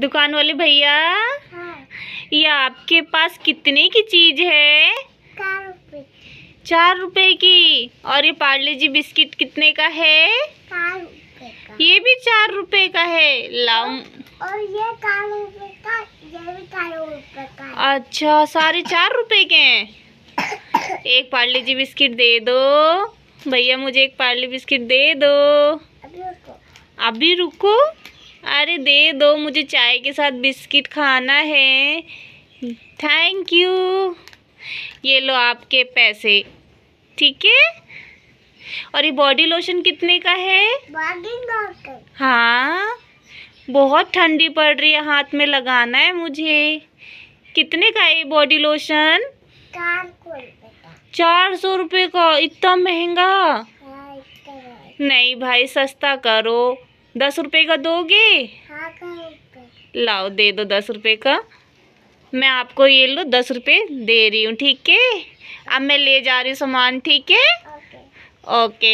दुकान वाले भैया हाँ। ये आपके पास कितने की चीज है चार रुपए की और ये पार्ले जी बिस्किट कितने का है चार का। ये भी चार रुपए का है लाओ और ये चार रुपए का ये भी चार रुपए का अच्छा सारे चार रुपए के हैं एक पार्ले जी बिस्किट दे दो भैया मुझे एक पार्ले बिस्किट दे दो अभी रुको अभी रुको अरे दे दो मुझे चाय के साथ बिस्किट खाना है थैंक यू ये लो आपके पैसे ठीक है और ये बॉडी लोशन कितने का है बॉडी लोशन हाँ बहुत ठंडी पड़ रही है हाथ में लगाना है मुझे कितने का है ये बॉडी लोशन चार सौ रुपये का इतना महंगा हाँ, नहीं भाई सस्ता करो दस रुपए का दोगे हाँ, लाओ दे दो दस रुपए का मैं आपको ये लो दस रुपए दे रही हूँ ठीक है अब मैं ले जा रही हूँ सामान ठीक है ओके